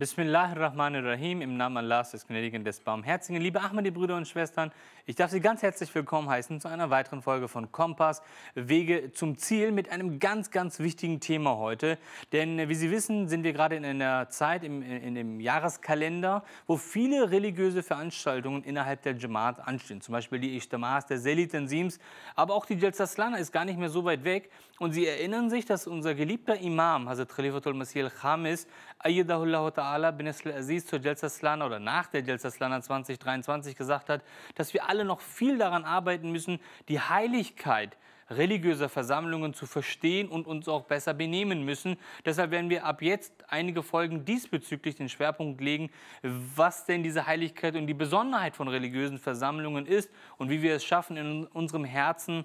Bismillahirrahmanirrahim, im Namen Allahs des Gnädigen, des Barmherzigen. Liebe Ahmadi-Brüder und Schwestern, ich darf Sie ganz herzlich willkommen heißen zu einer weiteren Folge von Kompass, Wege zum Ziel mit einem ganz, ganz wichtigen Thema heute. Denn äh, wie Sie wissen, sind wir gerade in einer Zeit, im, in dem Jahreskalender, wo viele religiöse Veranstaltungen innerhalb der Jamaat anstehen. Zum Beispiel die Ijtamaas der Selitansims, aber auch die Jelzaslana ist gar nicht mehr so weit weg. Und Sie erinnern sich, dass unser geliebter Imam, Hazrat Khalifatul Masih al-Khamis, Ayyadahullah ta'ala bin Aziz zur Jalsaslana oder nach der Jalsaslana 2023 gesagt hat, dass wir alle noch viel daran arbeiten müssen, die Heiligkeit religiöser Versammlungen zu verstehen und uns auch besser benehmen müssen. Deshalb werden wir ab jetzt einige Folgen diesbezüglich den Schwerpunkt legen, was denn diese Heiligkeit und die Besonderheit von religiösen Versammlungen ist und wie wir es schaffen, in unserem Herzen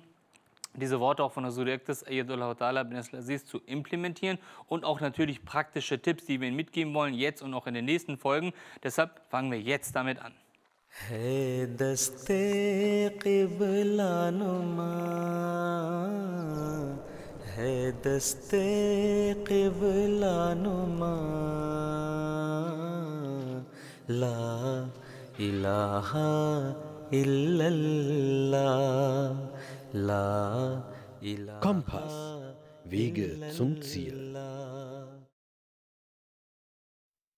diese Worte auch von der Rasul Ektes Ayatollah Ta'ala bin Aziz zu implementieren und auch natürlich praktische Tipps, die wir Ihnen mitgeben wollen, jetzt und auch in den nächsten Folgen. Deshalb fangen wir jetzt damit an. Hey, Daste Qiblanuma, hey, La ilaha illallah. Kompass. Wege zum Ziel.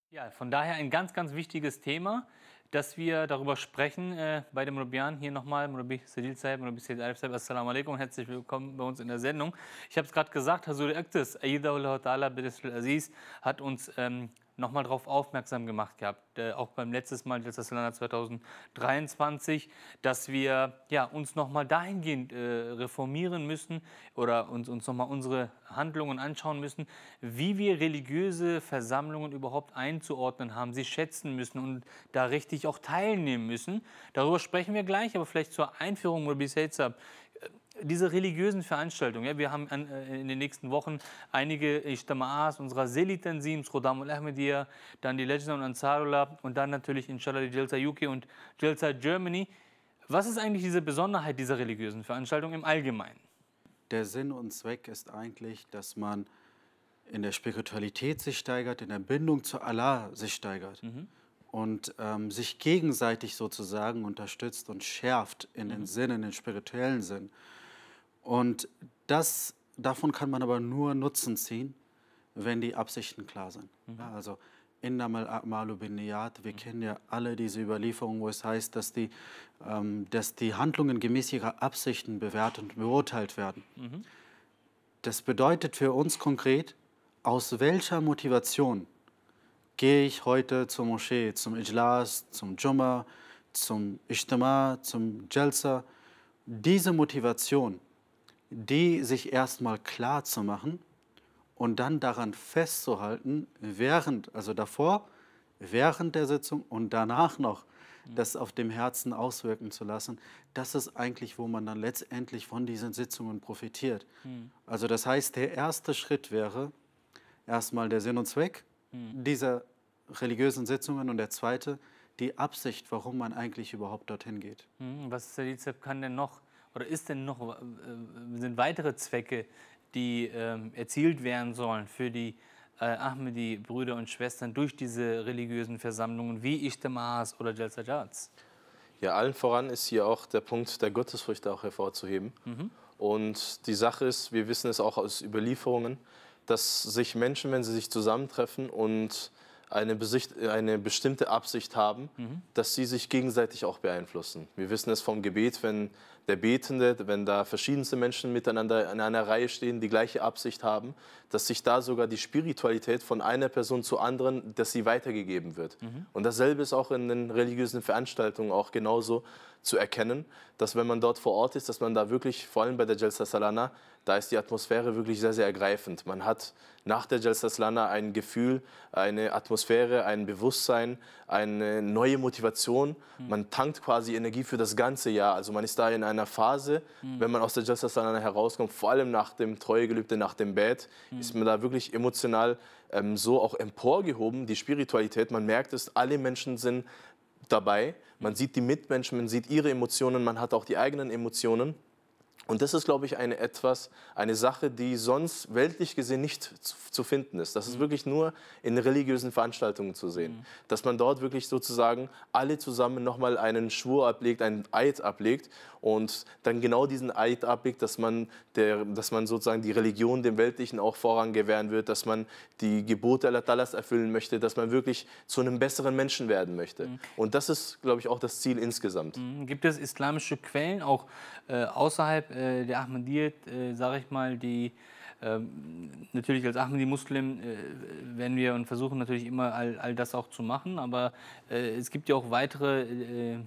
Ja, von daher ein ganz, ganz wichtiges Thema, dass wir darüber sprechen äh, bei dem Rubian. Hier nochmal, Rubi Sedil Saib, Rubi Sedil Alif Saib, Assalamu alaikum, herzlich willkommen bei uns in der Sendung. Ich habe es gerade gesagt, Hazur Aktis, Aida Ta'ala Aziz, hat uns ähm, nochmal darauf aufmerksam gemacht gehabt, äh, auch beim letzten Mal, das Jahr 2023, dass wir ja, uns nochmal dahingehend äh, reformieren müssen oder uns, uns nochmal unsere Handlungen anschauen müssen, wie wir religiöse Versammlungen überhaupt einzuordnen haben, sie schätzen müssen und da richtig auch teilnehmen müssen. Darüber sprechen wir gleich, aber vielleicht zur Einführung oder bis jetzt, diese religiösen Veranstaltungen, ja, wir haben an, äh, in den nächsten Wochen einige Ishtama'as unserer Selitansims, Khodam und ahmadiyya dann die Legend und Ansarullah und dann natürlich inshallah die Jelza UK und Jelza Germany. Was ist eigentlich diese Besonderheit dieser religiösen Veranstaltung im Allgemeinen? Der Sinn und Zweck ist eigentlich, dass man in der Spiritualität sich steigert, in der Bindung zu Allah sich steigert mhm. und ähm, sich gegenseitig sozusagen unterstützt und schärft in mhm. den Sinn, in den spirituellen Sinn. Und das, davon kann man aber nur Nutzen ziehen, wenn die Absichten klar sind. Mhm. Ja, also Innamal A'malu bin Wir mhm. kennen ja alle diese Überlieferungen, wo es heißt, dass die, ähm, dass die Handlungen gemäß ihrer Absichten bewertet und beurteilt werden. Mhm. Das bedeutet für uns konkret, aus welcher Motivation gehe ich heute zur Moschee, zum Ijlas, zum Jumma, zum Ishtama, zum Jalsa. Diese Motivation die sich erstmal klar zu machen und dann daran festzuhalten, während, also davor, während der Sitzung und danach noch, mhm. das auf dem Herzen auswirken zu lassen, das ist eigentlich, wo man dann letztendlich von diesen Sitzungen profitiert. Mhm. Also das heißt, der erste Schritt wäre erstmal der Sinn und Zweck mhm. dieser religiösen Sitzungen und der zweite die Absicht, warum man eigentlich überhaupt dorthin geht. Mhm. Was, Herr kann denn noch oder ist denn noch, äh, äh, sind weitere Zwecke, die ähm, erzielt werden sollen für die äh, ahmedi brüder und Schwestern durch diese religiösen Versammlungen wie Ichtemahas oder Jalsajats? Ja, allen voran ist hier auch der Punkt der Gottesfurcht auch hervorzuheben. Mhm. Und die Sache ist, wir wissen es auch aus Überlieferungen, dass sich Menschen, wenn sie sich zusammentreffen und eine, Besicht, eine bestimmte Absicht haben, mhm. dass sie sich gegenseitig auch beeinflussen. Wir wissen es vom Gebet, wenn der Betende, wenn da verschiedenste Menschen miteinander in einer Reihe stehen, die gleiche Absicht haben, dass sich da sogar die Spiritualität von einer Person zur anderen, dass sie weitergegeben wird. Mhm. Und dasselbe ist auch in den religiösen Veranstaltungen auch genauso zu erkennen, dass wenn man dort vor Ort ist, dass man da wirklich, vor allem bei der Jalsa Salana, da ist die Atmosphäre wirklich sehr, sehr ergreifend. Man hat nach der Jalsaslana ein Gefühl, eine Atmosphäre, ein Bewusstsein, eine neue Motivation. Hm. Man tankt quasi Energie für das ganze Jahr. Also man ist da in einer Phase, hm. wenn man aus der Jalsaslana herauskommt, vor allem nach dem Treuegelübde, nach dem Bett, hm. ist man da wirklich emotional ähm, so auch emporgehoben, die Spiritualität. Man merkt es, alle Menschen sind dabei. Man sieht die Mitmenschen, man sieht ihre Emotionen, man hat auch die eigenen Emotionen. Und das ist, glaube ich, eine etwas, eine Sache, die sonst weltlich gesehen nicht zu finden ist. Das ist mhm. wirklich nur in religiösen Veranstaltungen zu sehen. Mhm. Dass man dort wirklich sozusagen alle zusammen nochmal einen Schwur ablegt, einen Eid ablegt und dann genau diesen Eid ablegt, dass man, der, dass man sozusagen die Religion dem Weltlichen auch Vorrang gewähren wird, dass man die Gebote Allah Talas erfüllen möchte, dass man wirklich zu einem besseren Menschen werden möchte. Mhm. Und das ist, glaube ich, auch das Ziel insgesamt. Mhm. Gibt es islamische Quellen auch äh, außerhalb äh, äh, der Ahmadiyyat, äh, sage ich mal, die ähm, natürlich als Ahmadi-Muslim äh, werden wir und versuchen natürlich immer all, all das auch zu machen, aber äh, es gibt ja auch weitere äh,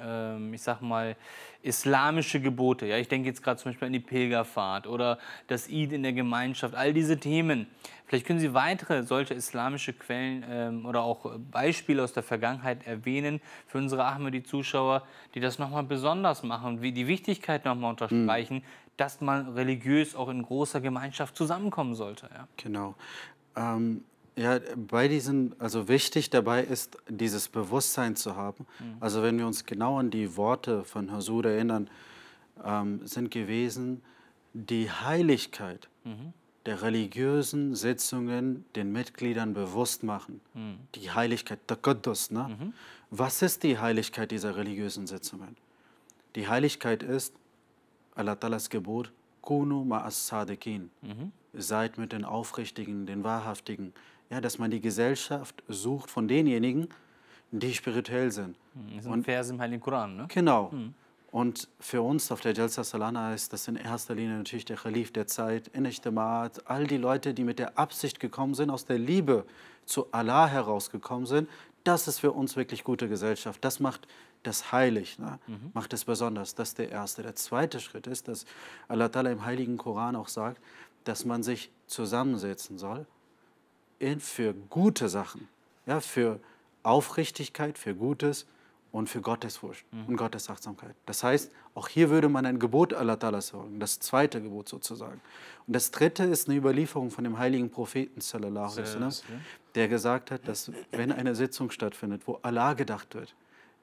ähm, ich sag mal, islamische Gebote. Ja, ich denke jetzt gerade zum Beispiel an die Pilgerfahrt oder das Eid in der Gemeinschaft, all diese Themen. Vielleicht können Sie weitere solche islamische Quellen ähm, oder auch Beispiele aus der Vergangenheit erwähnen für unsere Ahmadi-Zuschauer, die das nochmal besonders machen und die Wichtigkeit nochmal unterstreichen, mhm. dass man religiös auch in großer Gemeinschaft zusammenkommen sollte. Ja? Genau. Ähm, ja, bei diesen, also wichtig dabei ist, dieses Bewusstsein zu haben. Mhm. Also wenn wir uns genau an die Worte von Hasur erinnern, ähm, sind gewesen die Heiligkeit mhm. der religiösen Sitzungen den Mitgliedern bewusst machen. Mhm. Die Heiligkeit, Taqaddus. Ne? Mhm. Was ist die Heiligkeit dieser religiösen Sitzungen? Die Heiligkeit ist Allah Talas Gebot, Kunu ma'as Sadiqin. Mhm. Seid mit den Aufrichtigen, den Wahrhaftigen ja, dass man die Gesellschaft sucht von denjenigen, die spirituell sind. Hm, das ist ein Vers im Heiligen Koran, ne? Genau. Mhm. Und für uns auf der Jalsa Salana ist das in erster Linie natürlich der Khalif der Zeit, Enechtamat, all die Leute, die mit der Absicht gekommen sind, aus der Liebe zu Allah herausgekommen sind. Das ist für uns wirklich gute Gesellschaft. Das macht das heilig, ne? mhm. macht es besonders. Das ist der erste. Der zweite Schritt ist, dass Allah im Heiligen Koran auch sagt, dass man sich zusammensetzen soll für gute Sachen, ja, für Aufrichtigkeit, für Gutes und für Gottesfurcht mhm. und Gottesachtsamkeit. Das heißt, auch hier würde man ein Gebot Allah Talas sagen, das zweite Gebot sozusagen. Und das dritte ist eine Überlieferung von dem heiligen Propheten, sallallahu wasallam, der gesagt hat, dass wenn eine Sitzung stattfindet, wo Allah gedacht wird,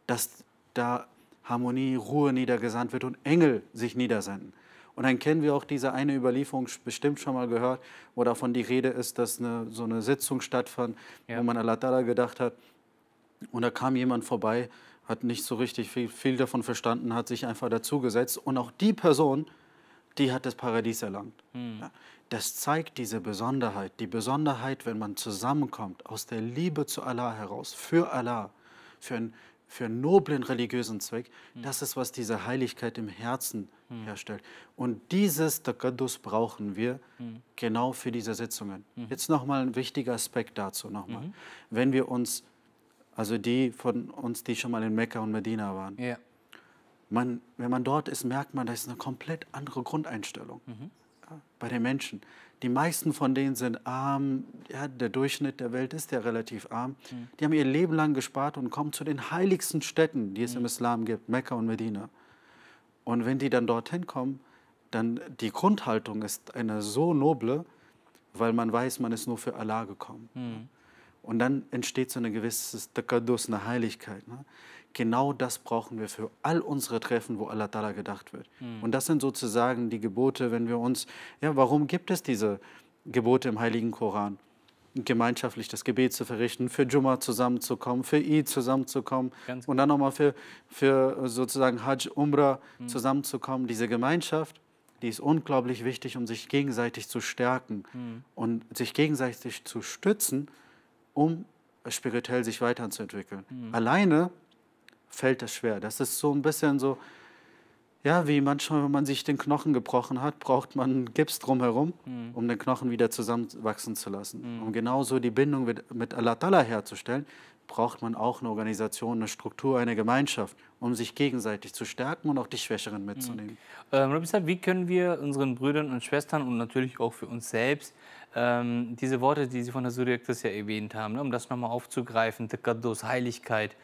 dass da Harmonie, Ruhe niedergesandt wird und Engel sich niedersenden. Und dann kennen wir auch diese eine Überlieferung bestimmt schon mal gehört, wo davon die Rede ist, dass eine, so eine Sitzung stattfand, ja. wo man Allah Dalla gedacht hat. Und da kam jemand vorbei, hat nicht so richtig viel, viel davon verstanden, hat sich einfach dazugesetzt. Und auch die Person, die hat das Paradies erlangt. Hm. Ja. Das zeigt diese Besonderheit. Die Besonderheit, wenn man zusammenkommt, aus der Liebe zu Allah heraus, für Allah, für ein, für einen noblen religiösen Zweck, hm. das ist, was diese Heiligkeit im Herzen mhm. herstellt. Und dieses Takadus brauchen wir mhm. genau für diese Sitzungen. Hm. Jetzt nochmal ein wichtiger Aspekt dazu nochmal. Mhm. Wenn wir uns, also die von uns, die schon mal in Mekka und Medina waren, ja. man, wenn man dort ist, merkt man, das ist eine komplett andere Grundeinstellung. Mhm bei den Menschen. Die meisten von denen sind arm. Ja, der Durchschnitt der Welt ist ja relativ arm. Mhm. Die haben ihr Leben lang gespart und kommen zu den heiligsten Städten, die es mhm. im Islam gibt, Mekka und Medina. Und wenn die dann dorthin kommen, dann die Grundhaltung ist eine so noble, weil man weiß, man ist nur für Allah gekommen. Mhm. Und dann entsteht so eine gewisse Takadus, eine Heiligkeit. Ne? genau das brauchen wir für all unsere Treffen, wo Allah Ta'ala gedacht wird. Mhm. Und das sind sozusagen die Gebote, wenn wir uns, ja, warum gibt es diese Gebote im Heiligen Koran? gemeinschaftlich das Gebet zu verrichten, für Jumma zusammenzukommen, für Eid zusammenzukommen Ganz genau. und dann nochmal für, für sozusagen Hajj, Umrah mhm. zusammenzukommen. Diese Gemeinschaft, die ist unglaublich wichtig, um sich gegenseitig zu stärken mhm. und sich gegenseitig zu stützen, um spirituell sich weiterzuentwickeln. Mhm. Alleine fällt das schwer. Das ist so ein bisschen so, ja, wie manchmal, wenn man sich den Knochen gebrochen hat, braucht man Gips drumherum, mhm. um den Knochen wieder zusammenwachsen zu lassen. Mhm. Um genauso die Bindung mit, mit Allah Tala herzustellen, braucht man auch eine Organisation, eine Struktur, eine Gemeinschaft, um sich gegenseitig zu stärken und auch die Schwächeren mhm. mitzunehmen. Mhm. Ähm, Robinson, wie können wir unseren Brüdern und Schwestern und natürlich auch für uns selbst ähm, diese Worte, die Sie von der Suriaktis ja erwähnt haben, ne, um das nochmal aufzugreifen, Tekados, Heiligkeit,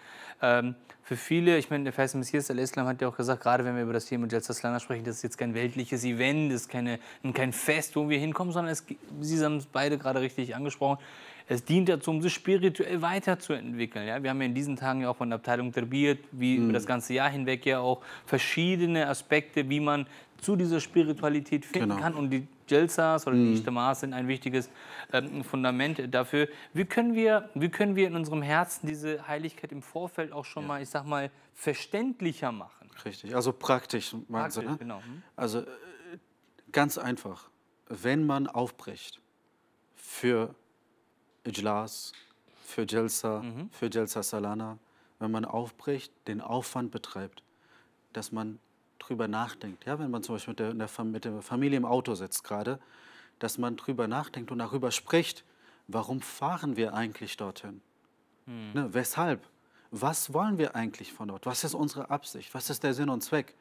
ähm, für viele, ich meine, der Feist Messias al-Islam hat ja auch gesagt, gerade wenn wir über das Thema Jalsaslana sprechen, das ist jetzt kein weltliches Event, ist keine, kein Fest, wo wir hinkommen, sondern es, Sie haben es beide gerade richtig angesprochen, es dient dazu, um sich spirituell weiterzuentwickeln. Ja? Wir haben ja in diesen Tagen ja auch von der Abteilung Terbiert, wie mhm. über das ganze Jahr hinweg ja auch verschiedene Aspekte, wie man zu dieser Spiritualität finden genau. kann. Und die Jelsas oder mhm. die Ishtamas sind ein wichtiges ähm, Fundament dafür. Wie können, wir, wie können wir in unserem Herzen diese Heiligkeit im Vorfeld auch schon ja. mal, ich sag mal, verständlicher machen? Richtig, also praktisch, meinst praktisch, du, ne? genau. Mhm. Also äh, ganz einfach, wenn man aufbricht für Ijlas, für Jelsa, mhm. für Jelsa Salana, wenn man aufbricht, den Aufwand betreibt, dass man drüber nachdenkt, ja, wenn man zum Beispiel mit der, der mit der Familie im Auto sitzt gerade, dass man drüber nachdenkt und darüber spricht, warum fahren wir eigentlich dorthin? Hm. Ne, weshalb? Was wollen wir eigentlich von dort? Was ist unsere Absicht? Was ist der Sinn und Zweck?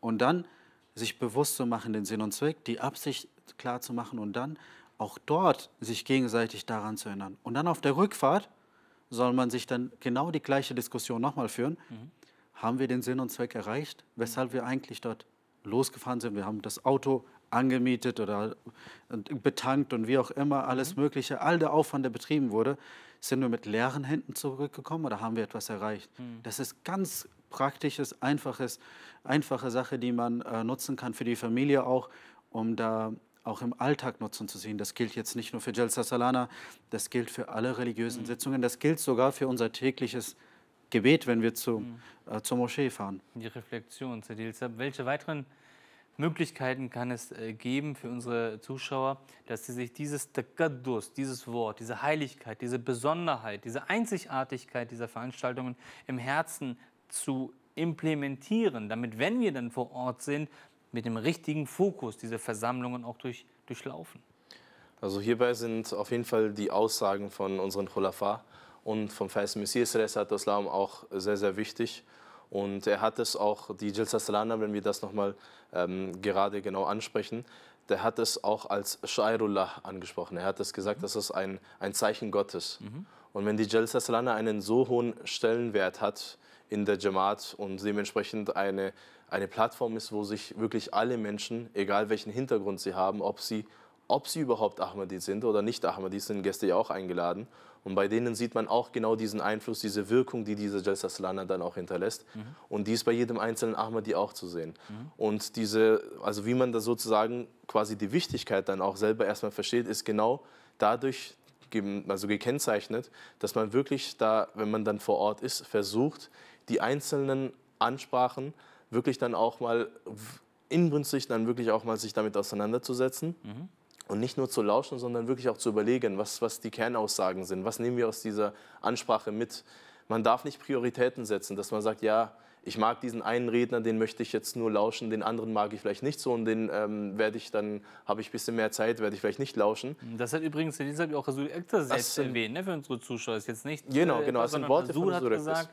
Und dann sich bewusst zu machen, den Sinn und Zweck, die Absicht klar zu machen und dann auch dort sich gegenseitig daran zu erinnern. Und dann auf der Rückfahrt soll man sich dann genau die gleiche Diskussion nochmal führen. Mhm haben wir den Sinn und Zweck erreicht, weshalb wir eigentlich dort losgefahren sind. Wir haben das Auto angemietet oder betankt und wie auch immer, alles mhm. Mögliche, all der Aufwand, der betrieben wurde, sind wir mit leeren Händen zurückgekommen oder haben wir etwas erreicht? Hm. Das ist ganz praktisches, einfaches, einfache Sache, die man äh, nutzen kann für die Familie auch, um da auch im Alltag Nutzen zu sehen. Das gilt jetzt nicht nur für Jalsa Salana, das gilt für alle religiösen hm. Sitzungen, das gilt sogar für unser tägliches Gebet, wenn wir zu, mhm. äh, zur Moschee fahren. Die Reflexion, Zedilzab. Welche weiteren Möglichkeiten kann es äh, geben für unsere Zuschauer, dass sie sich dieses Takaddus, dieses Wort, diese Heiligkeit, diese Besonderheit, diese Einzigartigkeit dieser Veranstaltungen im Herzen zu implementieren, damit, wenn wir dann vor Ort sind, mit dem richtigen Fokus diese Versammlungen auch durch, durchlaufen? Also hierbei sind auf jeden Fall die Aussagen von unseren Khulafa und vom Faisal Messias Islam auch sehr, sehr wichtig. Und er hat es auch, die Jalsa Salana, wenn wir das nochmal ähm, gerade genau ansprechen, der hat es auch als Shairullah angesprochen. Er hat es gesagt, mhm. das ist ein, ein Zeichen Gottes. Mhm. Und wenn die Jalsa Salana einen so hohen Stellenwert hat in der Jamaat und dementsprechend eine, eine Plattform ist, wo sich wirklich alle Menschen, egal welchen Hintergrund sie haben, ob sie ob sie überhaupt Ahmadi sind oder nicht Ahmadi, sind Gäste ja auch eingeladen. Und bei denen sieht man auch genau diesen Einfluss, diese Wirkung, die diese Jalsa Salana dann auch hinterlässt. Mhm. Und die ist bei jedem einzelnen Ahmadi auch zu sehen. Mhm. Und diese, also wie man da sozusagen quasi die Wichtigkeit dann auch selber erstmal versteht, ist genau dadurch also gekennzeichnet, dass man wirklich da, wenn man dann vor Ort ist, versucht, die einzelnen Ansprachen wirklich dann auch mal inbrünstig dann wirklich auch mal sich damit auseinanderzusetzen. Mhm und nicht nur zu lauschen, sondern wirklich auch zu überlegen, was, was die Kernaussagen sind. Was nehmen wir aus dieser Ansprache mit? Man darf nicht Prioritäten setzen, dass man sagt, ja, ich mag diesen einen Redner, den möchte ich jetzt nur lauschen, den anderen mag ich vielleicht nicht so und den ähm, werde ich dann, habe ich ein bisschen mehr Zeit, werde ich vielleicht nicht lauschen. Das hat übrigens, deshalb auch Rasul Ektas selbst erwähnt, ne, für unsere Zuschauer. Ist jetzt nicht, genau, äh, genau, das sind Worte Rasul hat gesagt,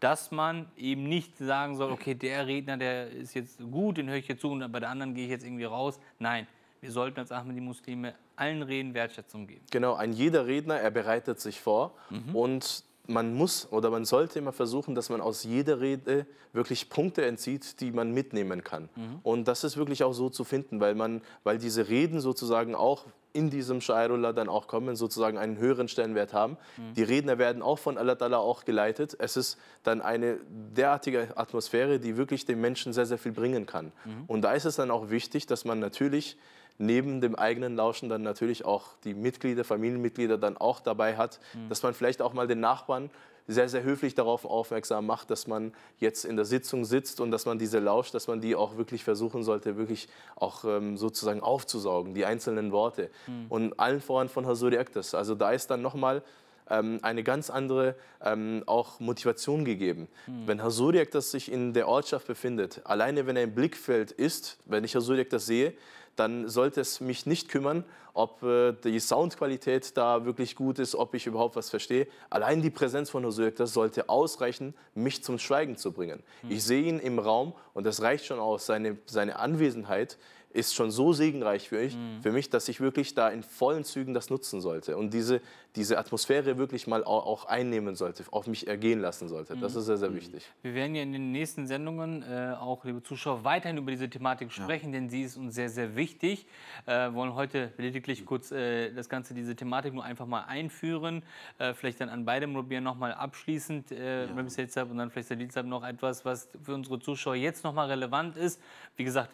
dass man eben nicht sagen soll, okay, der Redner, der ist jetzt gut, den höre ich jetzt zu und bei der anderen gehe ich jetzt irgendwie raus. Nein, wir sollten als Ahmadi Muslime allen Reden Wertschätzung geben. Genau, ein jeder Redner, er bereitet sich vor mhm. und man muss oder man sollte immer versuchen, dass man aus jeder Rede wirklich Punkte entzieht, die man mitnehmen kann. Mhm. Und das ist wirklich auch so zu finden, weil, man, weil diese Reden sozusagen auch in diesem Shairullah dann auch kommen, sozusagen einen höheren Stellenwert haben. Mhm. Die Redner werden auch von Allah Ta'ala auch geleitet. Es ist dann eine derartige Atmosphäre, die wirklich dem Menschen sehr, sehr viel bringen kann. Mhm. Und da ist es dann auch wichtig, dass man natürlich neben dem eigenen Lauschen dann natürlich auch die Mitglieder, Familienmitglieder dann auch dabei hat, mhm. dass man vielleicht auch mal den Nachbarn sehr, sehr höflich darauf aufmerksam macht, dass man jetzt in der Sitzung sitzt und dass man diese lauscht, dass man die auch wirklich versuchen sollte, wirklich auch ähm, sozusagen aufzusaugen, die einzelnen Worte. Mhm. Und allen voran von Hasuri Ektas. Also da ist dann nochmal ähm, eine ganz andere ähm, auch Motivation gegeben. Mhm. Wenn Hasuriak das sich in der Ortschaft befindet, alleine wenn er im Blickfeld ist, wenn ich Hasuriak das sehe, dann sollte es mich nicht kümmern, ob äh, die Soundqualität da wirklich gut ist, ob ich überhaupt was verstehe. Allein die Präsenz von Hosök, das sollte ausreichen, mich zum Schweigen zu bringen. Mhm. Ich sehe ihn im Raum und das reicht schon aus. Seine, seine Anwesenheit ist schon so segenreich für mich, mhm. für mich, dass ich wirklich da in vollen Zügen das nutzen sollte und diese, diese Atmosphäre wirklich mal auch, einnehmen sollte, auf mich ergehen lassen sollte. Mhm. Das ist sehr, sehr wichtig. Mhm. Wir werden ja in den nächsten Sendungen äh, auch, liebe Zuschauer, weiterhin über diese Thematik sprechen, ja. denn sie ist uns sehr, sehr wichtig. Äh, wollen heute lediglich kurz äh, das Ganze, diese Thematik nur einfach mal einführen, äh, vielleicht dann an beidem probieren nochmal abschließend, äh, ja. und dann vielleicht der Dienstag noch etwas, was für unsere Zuschauer jetzt nochmal relevant ist. Wie gesagt,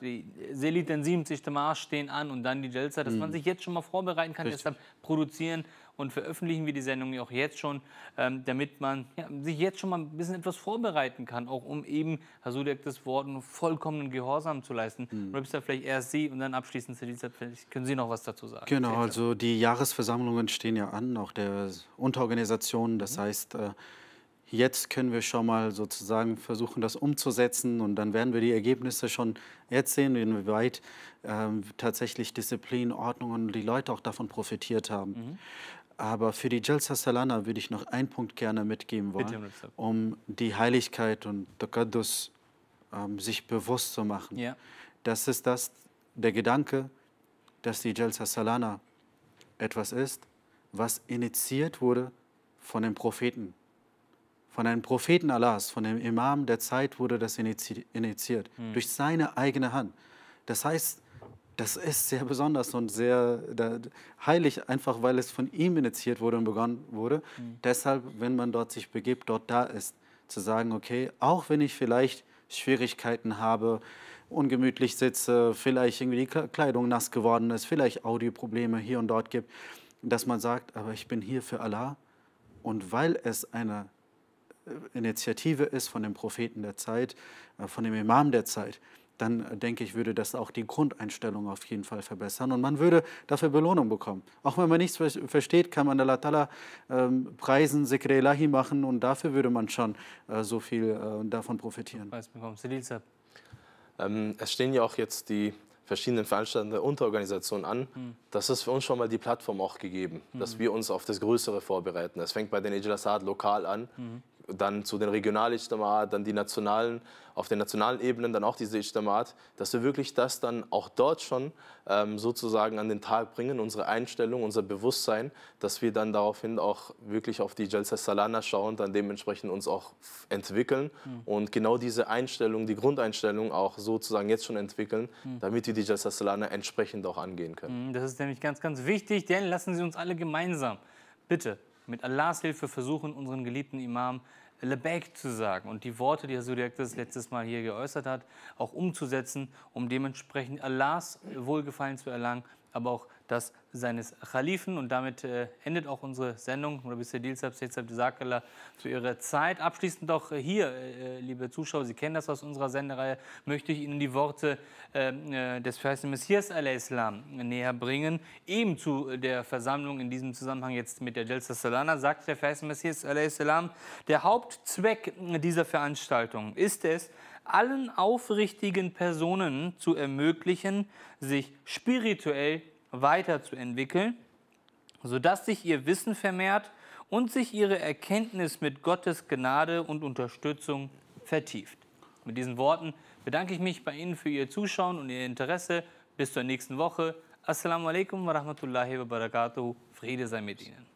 sehr intensiv 77. Mars stehen an und dann die Jelza, dass mhm. man sich jetzt schon mal vorbereiten kann. Richtig. Deshalb produzieren und veröffentlichen wir die Sendung auch jetzt schon, ähm, damit man ja, sich jetzt schon mal ein bisschen etwas vorbereiten kann, auch um eben, Herr Sudek, das Wort vollkommenen Gehorsam zu leisten. Mhm. Ripster, vielleicht erst Sie und dann abschließend, vielleicht können Sie noch was dazu sagen. Genau, also die Jahresversammlungen stehen ja an, auch der Unterorganisationen, das mhm. heißt... Äh, jetzt können wir schon mal sozusagen versuchen, das umzusetzen und dann werden wir die Ergebnisse schon jetzt sehen, inwieweit ähm, tatsächlich Disziplin, Ordnung und die Leute auch davon profitiert haben. Mhm. Aber für die Jalsa Salana würde ich noch einen Punkt gerne mitgeben wollen, um die Heiligkeit und Taqaddus ähm, sich bewusst zu machen. Ja. Das ist das, der Gedanke, dass die Jalsa Salana etwas ist, was initiiert wurde von den Propheten von einem Propheten Allahs, von dem Imam der Zeit wurde das initiiert, mhm. durch seine eigene Hand. Das heißt, das ist sehr besonders und sehr heilig, einfach weil es von ihm initiiert wurde und begonnen wurde. Mhm. Deshalb, wenn man dort sich begibt, dort da ist, zu sagen, okay, auch wenn ich vielleicht Schwierigkeiten habe, ungemütlich sitze, vielleicht irgendwie die Kleidung nass geworden ist, vielleicht Audioprobleme hier und dort gibt, dass man sagt, aber ich bin hier für Allah. Und weil es eine äh, Initiative ist von dem Propheten der Zeit, äh, von dem Imam der Zeit, dann äh, denke ich, würde das auch die Grundeinstellung auf jeden Fall verbessern und man würde dafür Belohnung bekommen. Auch wenn man nichts versteht, kann man Allah Ta'ala ähm, preisen, Sikr Elahi machen und dafür würde man schon äh, so viel äh, davon profitieren. Ähm, es stehen ja auch jetzt die verschiedenen Veranstaltungen der Unterorganisation an. Mhm. Das ist für uns schon mal die Plattform auch gegeben, mhm. dass hm. wir uns auf das Größere vorbereiten. Es fängt bei den Ejil Assad lokal an. Mhm dann zu den regionalen Ijtamaat, dann die nationalen, auf den nationalen Ebenen dann auch diese Ijtamaat, dass wir wirklich das dann auch dort schon ähm, sozusagen an den Tag bringen, unsere Einstellung, unser Bewusstsein, dass wir dann daraufhin auch wirklich auf die Jalsa Salana schauen, dann dementsprechend uns auch entwickeln mhm. und genau diese Einstellung, die Grundeinstellung auch sozusagen jetzt schon entwickeln, mhm. damit wir die Jalsa Salana entsprechend auch angehen können. Hm, das ist nämlich ganz, ganz wichtig, denn lassen Sie uns alle gemeinsam bitte mit Allahs Hilfe versuchen, unseren geliebten Imam Lebeck zu sagen und die Worte, die Herr Sudiak das letztes Mal hier geäußert hat, auch umzusetzen, um dementsprechend Allahs Wohlgefallen zu erlangen, aber auch das seines Khalifen. Und damit äh, endet auch unsere Sendung. für Ihre Zeit. Abschließend doch hier, äh, äh, liebe Zuschauer, Sie kennen das aus unserer Sendereihe, möchte ich Ihnen die Worte ähm, äh, des Verheißten Messias al-Islam näher bringen. Eben zu der Versammlung in diesem Zusammenhang jetzt mit der Delsa Salana sagt der Verheißte Messias al-Islam, der Hauptzweck dieser Veranstaltung ist es, allen aufrichtigen Personen zu ermöglichen, sich spirituell weiterzuentwickeln, sodass sich ihr Wissen vermehrt und sich ihre Erkenntnis mit Gottes Gnade und Unterstützung vertieft. Mit diesen Worten bedanke ich mich bei Ihnen für Ihr Zuschauen und Ihr Interesse. Bis zur nächsten Woche. Assalamu alaikum wa rahmatullahi wa barakatuh. Friede sei mit Ihnen.